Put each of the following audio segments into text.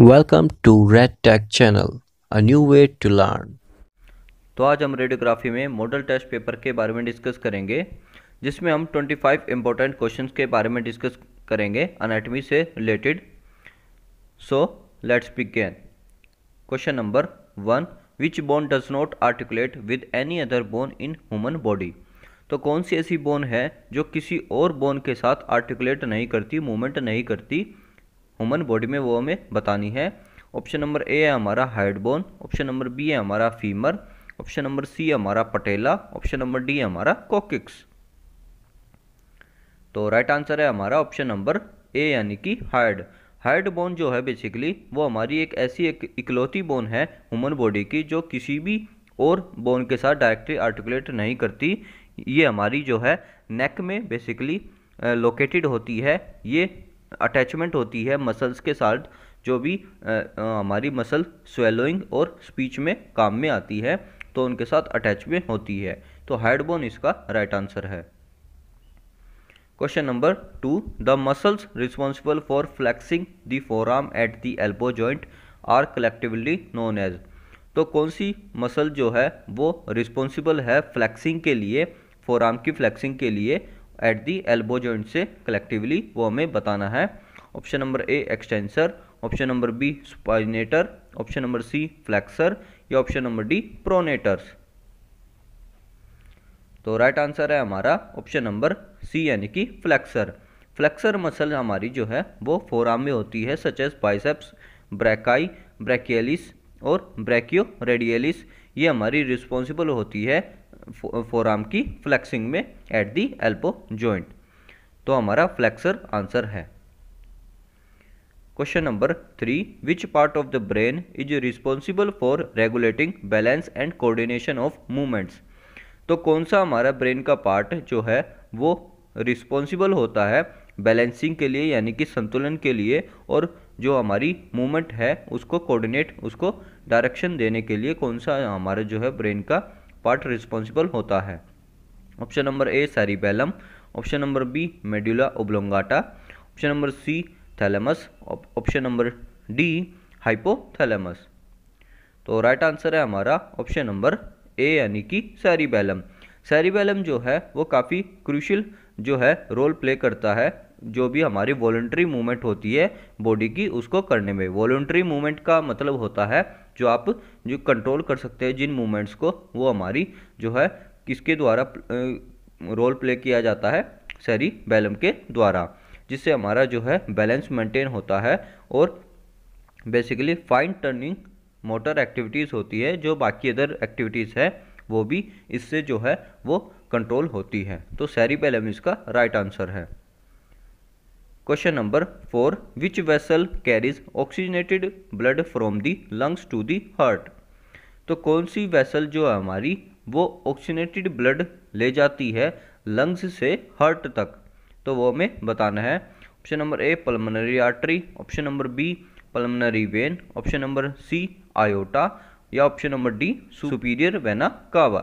welcome to red tech channel a new way to learn तो आज हम radiography में मॉडल टेस्ट पेपर के बारे में डिस्कस करेंगे जिसमें हम 25 इंपॉर्टेंट क्वेश्चन के बारे में डिस्कस करेंगे अनाटमी से related so let's begin question number one which bone does not articulate with any other bone in human body तो कौन सी ऐसी बोन है जो किसी और बोन के साथ आर्टिकुलेट नहीं करती मूवमेंट नहीं करती ह्यूमन बॉडी में वो हमें बतानी है ऑप्शन नंबर ए है हमारा hyoid bone option number B है हमारा फीमर ऑप्शन नंबर सी है हमारा पटेला ऑप्शन नंबर डी है हमारा कोकिक्स तो राइट आंसर है हमारा ऑप्शन नंबर ए यानी कि हार्ड हार्ड बोन जो है बेसिकली वो हमारी एक ऐसी एक इकलौती बोन है ह्यूमन बॉडी की जो किसी भी और बोन के साथ डायरेक्टली आर्टिकुलेट नहीं करती ये हमारी जो है नेक में बेसिकली लोकेटेड होती है ये अटैचमेंट होती है मसल्स के साथ जो भी हमारी मसल स्वेलोइंग और स्पीच में काम में आती है तो उनके साथ अटैचमेंट होती है तो हेड बोन इसका राइट right आंसर है question number two the muscles responsible for flexing the forearm at the elbow joint are collectively known as तो कौन सी मसल जो है वो रिस्पॉन्सिबल है फ्लैक्सिंग के लिए फोराम की फ्लैक्सिंग के लिए एट दी एल्बो जॉइंट से कलेक्टिवली वो हमें बताना है option number A extensor option number B supinator option number C flexor या ऑप्शन नंबर डी प्रोनेटर्स तो राइट right आंसर है हमारा ऑप्शन नंबर सी यानी कि फ्लैक्सर फ्लेक्सर मसल हमारी जो है वो फोराम में होती है सच एज बाइसेप्स ब्रैकाई ब्रैकियलिस और ब्रैकियो रेडियलिस ये हमारी रिस्पॉन्सिबल होती है फोराम की फ्लैक्सिंग में एट दी एल्बो जॉइंट तो हमारा फ्लैक्सर आंसर है question number three which part of the brain is responsible for regulating balance and coordination of movements तो कौन सा हमारा ब्रेन का पार्ट जो है वो रिस्पॉन्सिबल होता है बैलेंसिंग के लिए यानी कि संतुलन के लिए और जो हमारी मूवमेंट है उसको कोऑर्डिनेट उसको डायरेक्शन देने के लिए कौन सा हमारा जो है ब्रेन का पार्ट रिस्पॉन्सिबल होता है option number A cerebellum option number B medulla oblongata option number C thalamus option number D hypothalamus तो राइट आंसर है हमारा ऑप्शन नंबर ए यानी कि सैरिबेलम सैरिबेलम जो है वो काफ़ी क्रूशल जो है रोल प्ले करता है जो भी हमारी वॉल्ट्री मूवमेंट होती है बॉडी की उसको करने में वॉल्ट्री मूवमेंट का मतलब होता है जो आप जो कंट्रोल कर सकते हैं जिन मूवमेंट्स को वो हमारी जो है किसके द्वारा रोल प्ले किया जाता है सरी बैलम के द्वारा जिससे हमारा जो है बैलेंस मेंटेन होता है और basically fine tuning motor activities होती है जो बाकी अदर एक्टिविटीज़ है वो भी इससे जो है वो कंट्रोल होती तो है तो सैरी पैलम इसका राइट आंसर है question number four which vessel carries oxygenated blood from the lungs to the heart तो कौन सी vessel जो है हमारी वो ऑक्सीजनेटेड ब्लड ले जाती है लंग्स से हार्ट तक तो वो हमें बताना है option number A pulmonary artery option number B pulmonary vein option number C aorta या option number D superior vena cava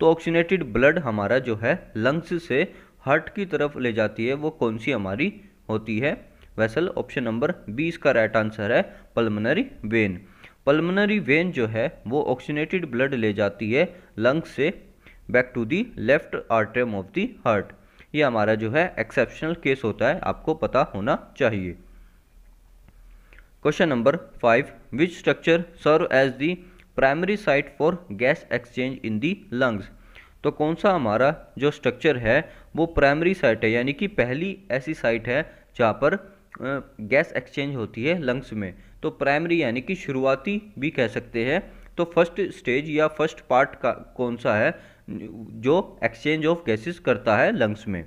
तो ऑक्सीनेटेड ब्लड हमारा जो है लंग्स से हार्ट की तरफ ले जाती है वो कौन सी हमारी होती है वैसल ऑप्शन नंबर बी इसका राइट आंसर है पल्मोनरी वेन पल्मोनरी वेन जो है वो ऑक्सीनेटेड ब्लड ले जाती है लंग्स से back to the left atrium of the heart ये हमारा जो है एक्सेप्शनल केस होता है आपको पता होना चाहिए question number five which structure serve as the primary site for gas exchange in the lungs तो कौन सा हमारा जो स्ट्रक्चर है वो प्राइमरी साइट है यानी कि पहली ऐसी साइट है जहाँ पर गैस एक्सचेंज होती है लंग्स में तो प्राइमरी यानी कि शुरुआती भी कह सकते हैं तो फर्स्ट स्टेज या फर्स्ट पार्ट का कौन सा है जो एक्सचेंज ऑफ गैसेस करता है लंग्स में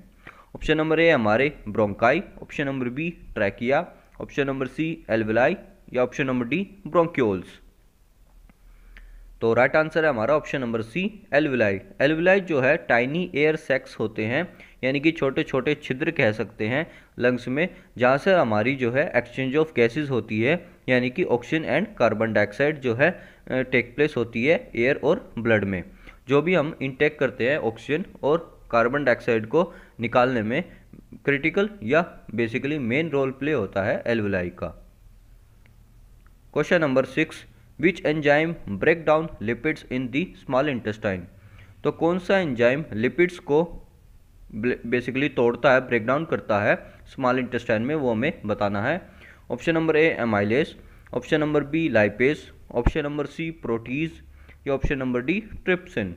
ऑप्शन नंबर ए हमारे bronchi option number B trachea option number C alveoli या ऑप्शन नंबर डी ब्रोंक्योल्स तो राइट आंसर है हमारा option number C alveoli alveoli जो है टाइनी एयर सेक्स होते हैं यानी कि छोटे छोटे छिद्र कह सकते हैं लंग्स में जहाँ से हमारी जो है एक्सचेंज ऑफ गैसेस होती है यानी कि ऑक्सीजन एंड कार्बन डाइऑक्साइड जो है टेक प्लेस होती है एयर और ब्लड में जो भी हम इनटेक करते हैं ऑक्सीजन और कार्बन डाइऑक्साइड को निकालने में क्रिटिकल या बेसिकली मेन रोल प्ले होता है एलविलाई का question number six which enzyme break down lipids in the small intestine तो कौन सा एंजाइम लिपिड्स को बेसिकली तोड़ता है ब्रेक डाउन करता है स्मॉल इंटेस्टाइन में वो हमें बताना है option number A amylase option number B lipase option number C protease या ऑप्शन नंबर डी ट्रिप्सिन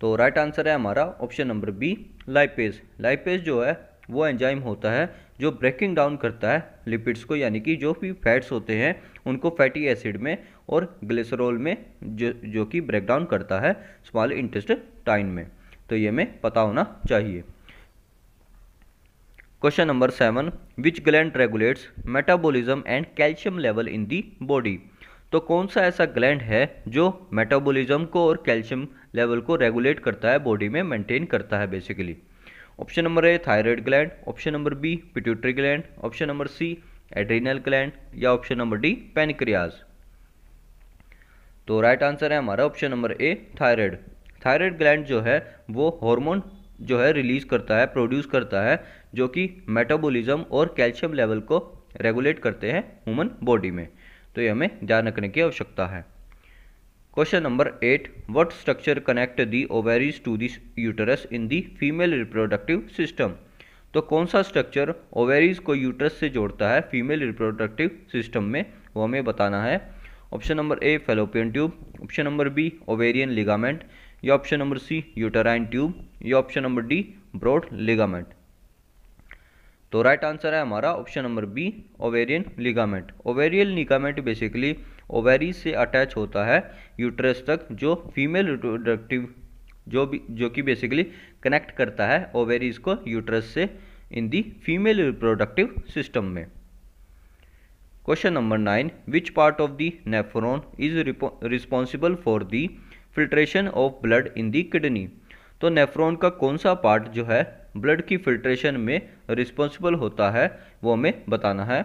तो राइट right आंसर है हमारा option number B lipase lipase जो है वो एंजाइम होता है जो ब्रेकिंग डाउन करता है लिपिड्स को यानी कि जो भी फैट्स होते हैं उनको फैटी एसिड में और ग्लिसरॉल में जो जो कि ब्रेक डाउन करता है स्मॉल इंटेस्ट टाइन में तो ये हमें पता होना चाहिए question number seven which gland regulates metabolism and calcium level in the body तो कौन सा ऐसा ग्लैंड है जो मेटाबॉलिज्म को और कैल्शियम लेवल को रेगुलेट करता है बॉडी में मेंटेन करता है basically option number A thyroid gland option number B pituitary gland option number C adrenal gland या ऑप्शन नंबर डी पेनिक्रियाज तो राइट आंसर है हमारा option number A thyroid thyroid gland जो है वो हार्मोन जो है रिलीज करता है प्रोड्यूस करता है जो कि मेटाबॉलिज्म और कैल्शियम लेवल को रेगुलेट करते हैं ह्यूमन बॉडी में तो ये हमें ध्यान रखने की आवश्यकता है question number eight what structure connect the ovaries to this uterus in the female reproductive system तो कौन सा स्ट्रक्चर ओवेरीज को यूटरस से जोड़ता है फीमेल रिप्रोडक्टिव सिस्टम में वो हमें बताना है option number A fallopian tube option number B ovarian ligament या option number C uterine tube या option number D broad ligament तो राइट right आंसर है हमारा option number B ovarian ligament ovarian ligament basically ovary से attach होता है uterus तक जो फीमेल रिप्रोडक्टिव जो भी जो कि बेसिकली कनेक्ट करता है ओवेरीज को यूट्रस से in the female reproductive system में question number nine which part of the nephron is responsible for the filtration of blood in the kidney तो नेफ्रोन का कौन सा पार्ट जो है ब्लड की फिल्ट्रेशन में रिस्पॉन्सिबल होता है वो हमें बताना है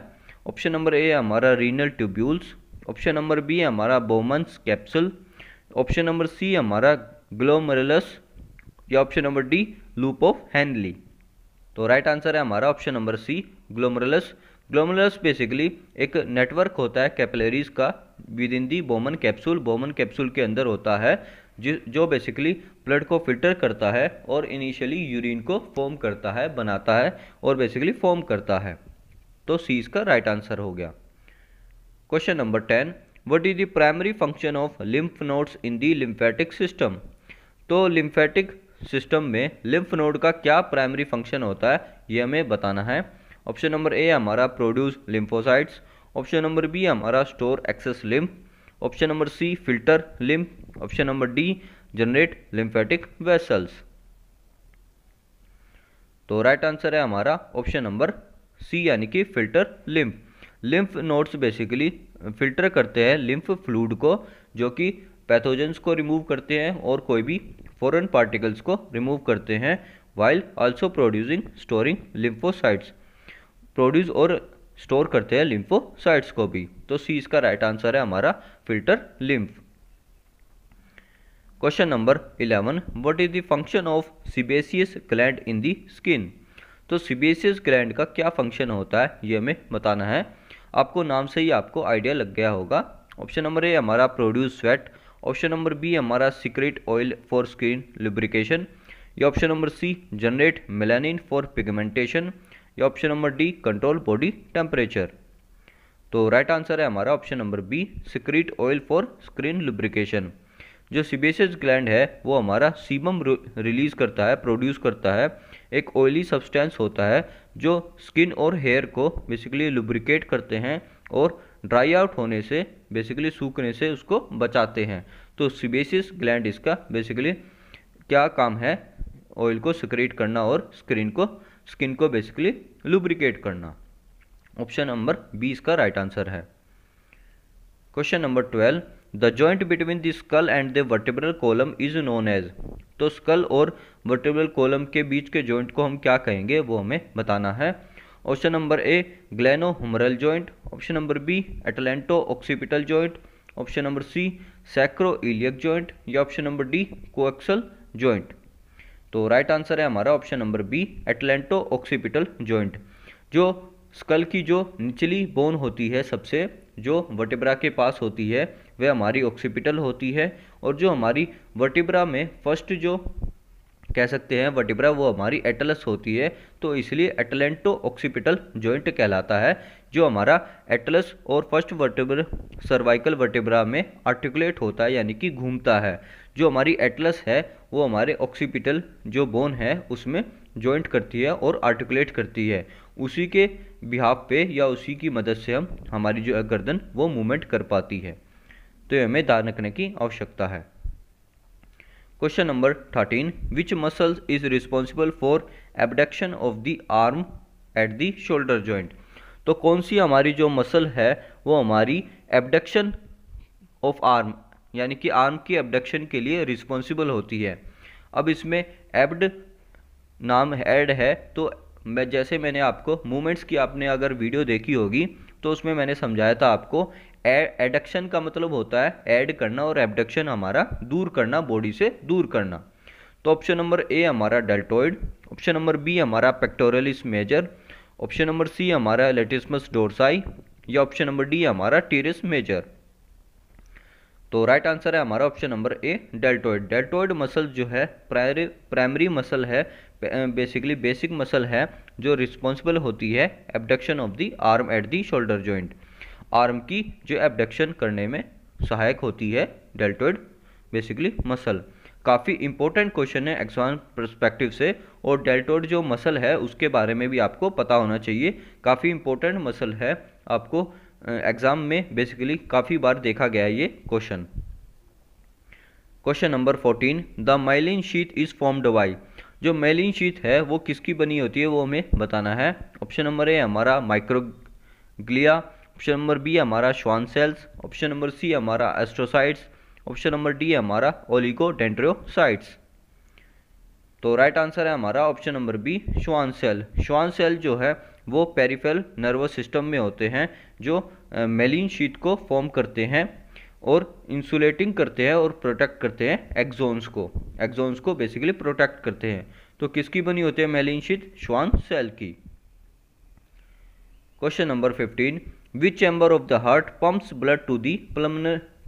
ऑप्शन नंबर ए हमारा renal tubules option number B है हमारा Bowman's capsule option number C हमारा ग्लोमरलस या option number D loop of Henle तो राइट आंसर है हमारा option number C glomerulus glomerulus basically एक नेटवर्क होता है कैपलेरीज का within the Bowman capsule Bowman capsule के अंदर होता है जो बेसिकली ब्लड को फिल्टर करता है और इनिशियली यूरिन को फॉर्म करता है बनाता है और बेसिकली फॉर्म करता है तो सी इसका राइट आंसर हो गया question number ten what is the primary function of lymph nodes in the lymphatic system तो लिम्फेटिक सिस्टम में लिम्फ नोड का क्या प्राइमरी फंक्शन होता है ये हमें बताना है ऑप्शन नंबर ए हमारा produce lymphocytes option number B हमारा store excess lymph option number C filter lymph option number D generate lymphatic vessels तो राइट right आंसर है हमारा ऑप्शन नंबर सी यानी कि filter lymph lymph nodes basically filter करते हैं lymph fluid को जो कि पैथोजेंस को रिमूव करते हैं और कोई भी फॉरेन पार्टिकल्स को रिमूव करते हैं while also producing storing lymphocytes produce और स्टोर करते हैं लिम्फोसाइट्स को भी तो सी इसका राइट आंसर है हमारा filter lymph question number eleven what is the function of sebaceous gland in the skin तो सीबेसियस ग्लैंड का क्या फंक्शन होता है ये हमें बताना है आपको नाम से ही आपको आइडिया लग गया होगा ऑप्शन नंबर ए हमारा produce sweat option number B हमारा secrete oil for skin lubrication या option number C generate melanin for pigmentation या option number D control body temperature तो राइट right आंसर है हमारा option number B secrete oil for screen lubrication जो sebaceous gland है वो हमारा sebum release करता है प्रोड्यूस करता है एक ऑयली सब्सटेंस होता है जो स्किन और हेयर को बेसिकली लुब्रिकेट करते हैं और ड्राई आउट होने से बेसिकली सूखने से उसको बचाते हैं तो सीबेसिस ग्लैंड इसका बेसिकली क्या काम है ऑयल को सिक्रेट करना और स्क्रीन को स्किन को बेसिकली लुब्रिकेट करना ऑप्शन नंबर बी इसका राइट आंसर है question number twelve the joint between the skull and the vertebral column is known as तो स्कल और वर्टिब्रल कॉलम के बीच के जॉइंट को हम क्या कहेंगे वो हमें बताना है option number A glenohumeral joint option number B atlanto occipital joint option number C sacroiliac joint या option number D coaxial joint तो राइट right आंसर है हमारा option number B atlanto occipital joint जो skull की जो निचली bone होती है सबसे जो वर्टिब्रा के पास होती है वह हमारी ऑक्सीपिटल होती है और जो हमारी वर्टिब्रा में फर्स्ट जो कह सकते हैं वर्टिब्रा वो हमारी एटलस होती है तो इसलिए एटलेंटो ऑक्सीपिटल जॉइंट कहलाता है जो हमारा एटलस और फर्स्ट वर्टिब्र सर्वाइकल वर्टिब्रा में आर्टिकुलेट होता है यानी कि घूमता है जो हमारी एटलस है वो हमारे ऑक्सीपिटल जो बोन है उसमें जॉइंट करती है और आर्टिकुलेट करती है उसी के बिहाफ पे या उसी की मदद से हम हमारी जो है गर्दन वो मूवमेंट कर पाती है तो हमें ध्यान रखने की आवश्यकता है question number thirteen which muscle is responsible for abduction of the arm at the shoulder joint तो कौन सी हमारी जो मसल है वो हमारी एबडक्शन ऑफ आर्म यानी कि आर्म की एबडक्शन के लिए रिस्पॉन्सिबल होती है अब इसमें एबड नाम ऐड है तो मैं जैसे मैंने आपको मूवमेंट्स की आपने अगर वीडियो देखी होगी तो उसमें मैंने समझाया था आपको एडक्शन का मतलब होता है ऐड करना और एबडक्शन हमारा दूर करना बॉडी से दूर करना तो ऑप्शन नंबर ए हमारा डेल्टोइड ऑप्शन नंबर बी हमारा pectoralis major option number C हमारा लेटिसमस डोरसाई या ऑप्शन नंबर डी हमारा टेरिस मेजर तो राइट आंसर है हमारा option number A deltoid deltoid muscle जो है प्रायरी प्राइमरी मसल है बेसिकली बेसिक मसल है जो रिस्पॉन्सिबल होती है abduction of the arm at the shoulder joint arm की जो एबडक्शन करने में सहायक होती है डेल्टोइड बेसिकली मसल काफ़ी इंपॉर्टेंट क्वेश्चन है एग्जाम परस्पेक्टिव से और डेल्टोइड जो मसल है उसके बारे में भी आपको पता होना चाहिए काफ़ी इंपॉर्टेंट मसल है आपको एग्ज़ाम में बेसिकली काफ़ी बार देखा गया है ये question question number fourteen the myelin sheath is formed by जो मेलिन शीट है वो किसकी बनी होती है वो हमें बताना है ऑप्शन नंबर ए हमारा माइक्रोग्लिया ऑप्शन नंबर बी हमारा Schwann cells option number C हमारा एस्ट्रोसाइट्स ऑप्शन नंबर डी है हमारा ओलिगोडेंड्रोसाइट्स तो राइट right आंसर है हमारा option number B Schwann cell Schwann cell जो है वो पेरिफेल नर्वस सिस्टम में होते हैं जो मेलिन शीट को फॉर्म करते हैं और इंसुलेटिंग करते हैं और प्रोटेक्ट करते हैं एक्जोन्स को एक्जोन्स को बेसिकली प्रोटेक्ट करते हैं तो किसकी बनी होती है मेलिन शीट श्वान सेल की question number fifteen which chamber of the heart pumps blood to the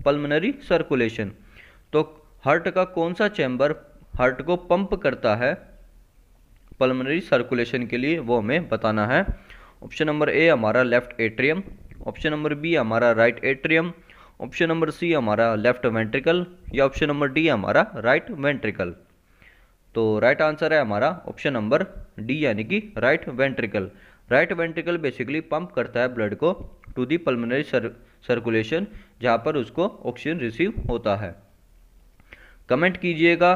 pulmonary circulation तो हार्ट का कौन सा चैम्बर हार्ट को पंप करता है पल्मनरी सर्कुलेशन के लिए वो हमें बताना है ऑप्शन नंबर ए हमारा left atrium option number B हमारा right atrium option number C हमारा लेफ्ट वेंट्रिकल या ऑप्शन नंबर डी हमारा राइट वेंट्रिकल तो राइट आंसर है हमारा ऑप्शन नंबर डी यानी कि right ventricle right ventricle basically pump करता है ब्लड को टू दी पल्मोनरी सर्कुलेशन जहाँ पर उसको ऑक्सीजन रिसीव होता है कमेंट कीजिएगा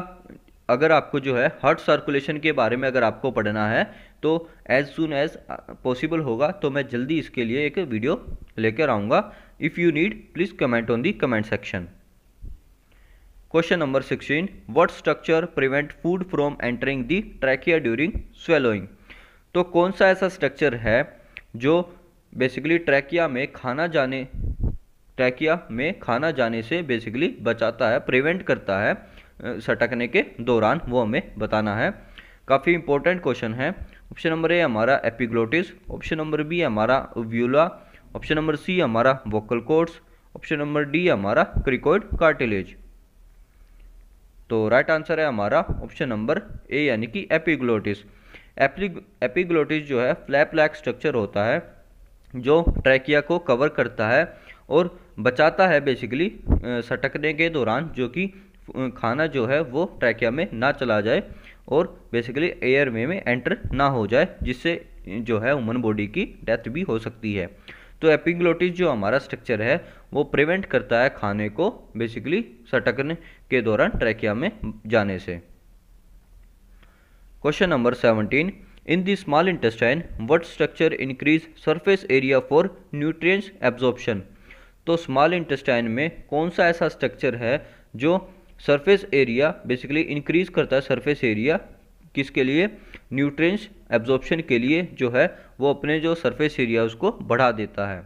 अगर आपको जो है हार्ट सर्कुलेशन के बारे में अगर आपको पढ़ना है तो एज सुन एज पॉसिबल होगा तो मैं जल्दी इसके लिए एक वीडियो लेकर आऊँगा if you need please comment on the comment section question number sixteen what structure prevent food from entering the trachea during swallowing तो कौन सा ऐसा स्ट्रक्चर है जो बेसिकली ट्रैकिया में खाना जाने ट्रैकिया में खाना जाने से बेसिकली बचाता है प्रिवेंट करता है सटकने के दौरान वो हमें बताना है काफ़ी इंपॉर्टेंट क्वेश्चन है ऑप्शन नंबर ए हमारा एपिग्लोटिस ऑप्शन नंबर बी हमारा व्यूला ऑप्शन नंबर सी हमारा vocal cords option number D हमारा क्रिकोइड कार्टिलेज तो राइट आंसर है हमारा ऑप्शन नंबर ए यानी कि एपिग्लोटिस एपिग्लोटिस जो है फ्लैप लैक स्ट्रक्चर होता है जो ट्रैकिया को कवर करता है और बचाता है बेसिकली सटकने के दौरान जो कि खाना जो है वो ट्रैकिया में ना चला जाए और बेसिकली एयर वे में एंटर ना हो जाए जिससे जो है ह्यूमन बॉडी की डेथ भी हो सकती है तो एपिग्लोटिस जो हमारा स्ट्रक्चर है वो प्रिवेंट करता है खाने को बेसिकली सटकने के दौरान ट्रैकिया में जाने से question number seventeen in the small intestine what structure increase surface area for nutrients absorption तो स्मॉल इंटेस्टाइन में कौन सा ऐसा स्ट्रक्चर है जो सरफेस एरिया बेसिकली इंक्रीज करता है सरफेस एरिया किसके लिए न्यूट्रिएंट्स एब्जॉर्प्शन के लिए जो है वो अपने जो सरफेस एरिया उसको बढ़ा देता है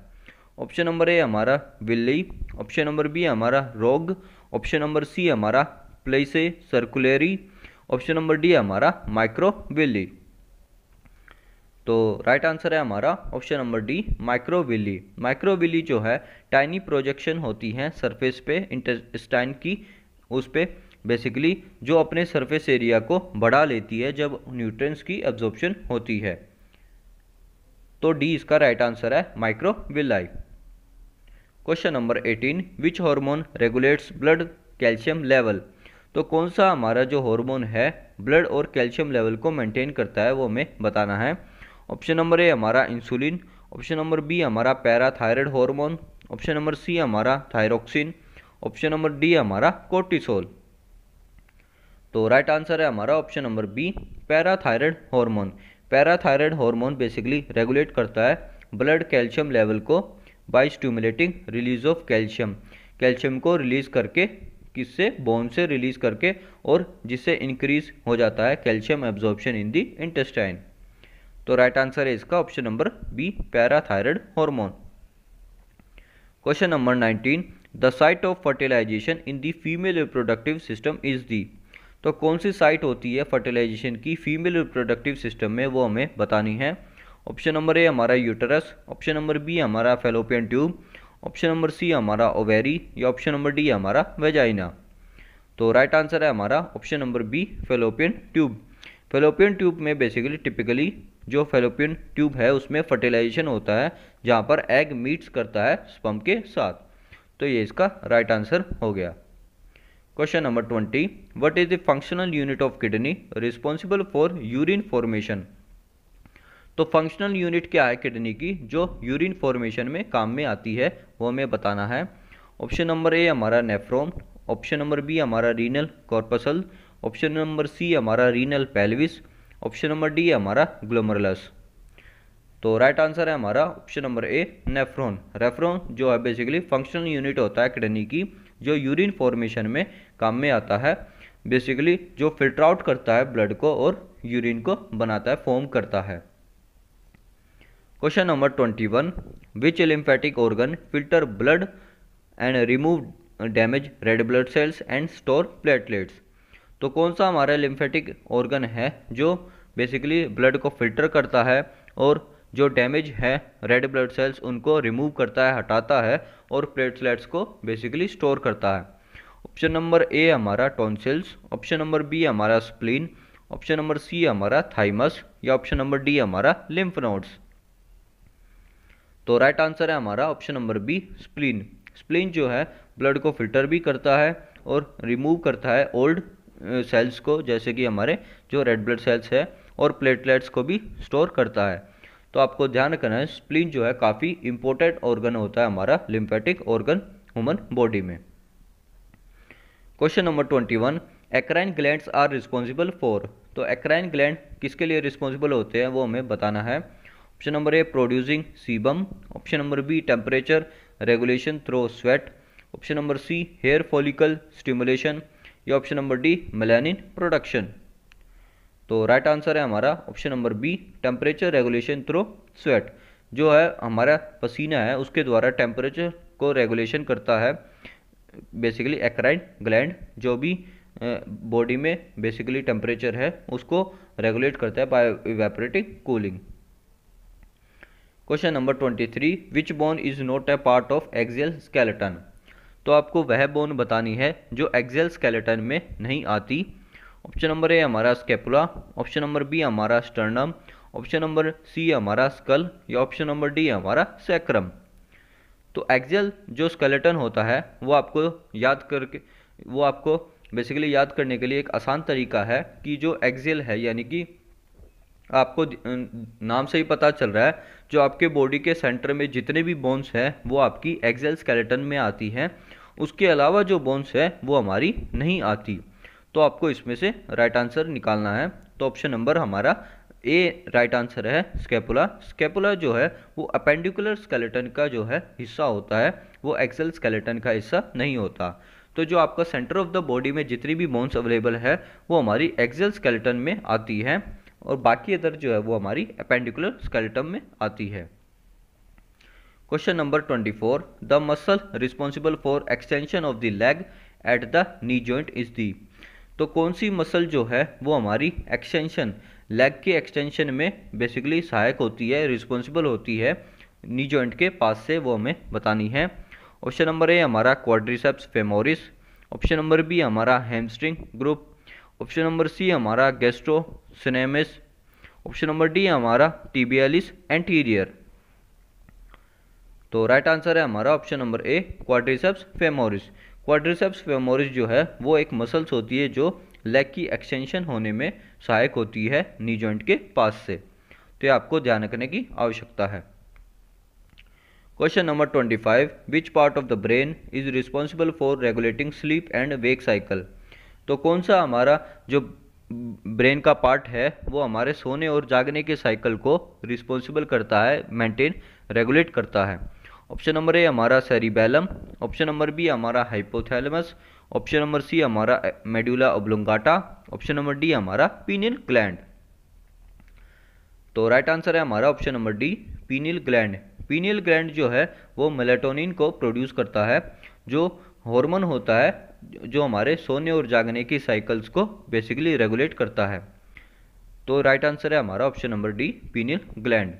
ऑप्शन नंबर ए हमारा विल्ली ऑप्शन नंबर बी हमारा रोग ऑप्शन नंबर सी हमारा plicae circulares option number D हमारा माइक्रोविली तो राइट right आंसर है हमारा option number D microvilli microvilli जो है टाइनी प्रोजेक्शन होती हैं सरफेस पे इंटेस्टाइन की उस पर बेसिकली जो अपने सरफेस एरिया को बढ़ा लेती है जब न्यूट्रंस की एब्जॉर्प्शन होती है तो डी इसका राइट आंसर है microvilli question number 18 which hormone regulates blood calcium level तो कौन सा हमारा जो हार्मोन है ब्लड और कैल्शियम लेवल को मेंटेन करता है वो हमें बताना है ऑप्शन नंबर ए हमारा इंसुलिन ऑप्शन नंबर बी हमारा parathyroid hormone option number C हमारा थायरोक्सिन ऑप्शन नंबर डी हमारा कोर्टिसोल तो राइट आंसर है हमारा option number B parathyroid hormone parathyroid hormone basically regulate करता है ब्लड कैल्शियम लेवल को by stimulating release of calcium calcium को रिलीज करके किससे बोन से रिलीज करके और जिससे इंक्रीज हो जाता है calcium absorption in the intestine तो राइट आंसर है इसका option number B parathyroid hormone question number nineteen the site of fertilization in the female reproductive system is the तो कौन सी साइट होती है फर्टिलाइजेशन की फीमेल रिप्रोडक्टिव सिस्टम में वो हमें बतानी है ऑप्शन नंबर ए हमारा यूटरस ऑप्शन नंबर बी हमारा fallopian tube option number C हमारा ओवेरी या ऑप्शन नंबर डी हमारा वेजाइना तो राइट right आंसर है हमारा option number B fallopian tube fallopian tube में बेसिकली टिपिकली जो फेलोपियन ट्यूब है उसमें फर्टिलाइजेशन होता है जहाँ पर एग मीट्स करता है स्पम के साथ तो ये इसका राइट right आंसर हो गया question number twenty what is the functional unit of kidney responsible for urine formation तो फंक्शनल यूनिट क्या है किडनी की जो यूरिन फॉर्मेशन में काम में आती है वो हमें बताना है ऑप्शन नंबर ए हमारा नेफ्रोम ऑप्शन नंबर बी हमारा renal corpuscle option number C हमारा renal pelvis option number D हमारा ग्लोमरलस तो राइट आंसर है हमारा option number A nephron nephron जो है बेसिकली फंक्शनल यूनिट होता है किडनी की जो यूरिन फॉर्मेशन में काम में आता है बेसिकली जो फिल्टर आउट करता है ब्लड को और यूरिन को बनाता है फॉर्म करता है question number twenty one which lymphatic organ filter blood and remove damage red blood cells and store platelets तो कौन सा हमारा लिम्फेटिक ऑर्गन है जो बेसिकली ब्लड को फिल्टर करता है और जो डैमेज है रेड ब्लड सेल्स उनको रिमूव करता है हटाता है और प्लेटलेट्स को बेसिकली स्टोर करता है ऑप्शन नंबर ए हमारा टॉन्सिल्स ऑप्शन नंबर बी हमारा स्प्लीन ऑप्शन नंबर सी हमारा थाइमस या ऑप्शन नंबर डी हमारा लिम्फ नोड्स तो राइट आंसर है हमारा option number B spleen spleen जो है ब्लड को फिल्टर भी करता है और रिमूव करता है ओल्ड सेल्स को जैसे कि हमारे जो रेड ब्लड सेल्स है और प्लेटलेट्स को भी स्टोर करता है तो आपको ध्यान रखना है स्प्लीन जो है काफ़ी इंपॉर्टेंट ऑर्गन होता है हमारा लिम्फेटिक ऑर्गन ह्यूमन बॉडी में question number twenty one eccrine gland are responsible for तो एक्राइन ग्लैंड किसके लिए रिस्पॉन्सिबल होते हैं वो हमें बताना है option number A producing sebum option number B temperature regulation through sweat option number C hair follicle stimulation या option number D melanin production तो राइट आंसर है हमारा option number B temperature regulation through sweat जो है हमारा पसीना है उसके द्वारा टेम्परेचर को रेगुलेशन करता है बेसिकली एक्राइन ग्लैंड जो भी बॉडी में बेसिकली टेम्परेचर है उसको रेगुलेट करता है by evaporating cooling question number twenty three which bone is not a part of axial skeleton तो आपको वह बोन बतानी है जो एक्जेल स्केलेटन में नहीं आती ऑप्शन नंबर ए हमारा स्केपुला ऑप्शन नंबर बी हमारा स्टर्नम ऑप्शन नंबर सी हमारा स्कल या ऑप्शन नंबर डी हमारा सैक्रम तो एक्जल जो स्केलेटन होता है वो आपको याद करके वो आपको बेसिकली याद करने के लिए एक आसान तरीका है कि जो एक्जेल है यानी कि आपको अं, नाम से ही पता चल रहा है जो आपके बॉडी के सेंटर में जितने भी बोन्स हैं वो आपकी एक्जेल स्केलेटन में आती हैं उसके अलावा जो बोन्स है वो हमारी नहीं आती तो आपको इसमें से राइट आंसर निकालना है तो ऑप्शन नंबर हमारा ए राइट आंसर है स्केपुला स्केपुला जो है वो अपेंडिकुलर स्केलेटन का जो है हिस्सा होता है वो एक्सल स्केलेटन का हिस्सा नहीं होता तो जो आपका सेंटर ऑफ द बॉडी में जितनी भी बोन्स अवेलेबल है वो हमारी एक्सल स्केलेटन में आती है और बाकी अदर जो है वो हमारी अपेंडिकुलर स्केलेटन में आती है question number twenty four the muscle responsible for extension of the leg at the knee joint is the तो कौन सी मसल जो है वो हमारी एक्सटेंशन लेग के एक्सटेंशन में बेसिकली सहायक होती है रिस्पॉन्सिबल होती है नी जॉइंट के पास से वो हमें बतानी है ऑप्शन नंबर ए हमारा quadriceps femoris option number B हमारा hamstring group option number C हमारा gastrocnemius option number D हमारा टीबियालिस एंटीरियर तो राइट आंसर है हमारा option number A quadriceps femoris quadriceps femoris जो है वो एक मसल्स होती है जो लेग की एक्सटेंशन होने में सहायक होती है नी जॉइंट के पास से तो ये आपको ध्यान रखने की आवश्यकता है question number twenty five which part of the brain is responsible for regulating sleep and wake cycle तो कौन सा हमारा जो ब्रेन का पार्ट है वो हमारे सोने और जागने के साइकिल को रिस्पॉन्सिबल करता है मेंटेन रेगुलेट करता है ऑप्शन नंबर ए हमारा सेरिबेलम ऑप्शन नंबर बी हमारा हाइपोथैलेमस ऑप्शन नंबर सी हमारा medulla oblongata option number D हमारा पीनिल ग्लैंड तो राइट आंसर है हमारा option number D pineal gland pineal gland जो है वो मेलेटोनिन को प्रोड्यूस करता है जो हार्मोन होता है जो हमारे सोने और जागने की साइकिल्स को बेसिकली रेगुलेट करता है तो राइट आंसर है हमारा option number D pineal gland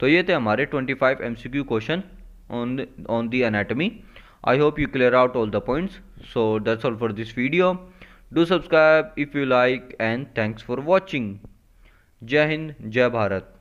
तो ये थे हमारे 25 MCQ question on the, on the anatomy i hope you clear out all the points so that's all for this video do subscribe if you like and thanks for watching jai hind jai bharat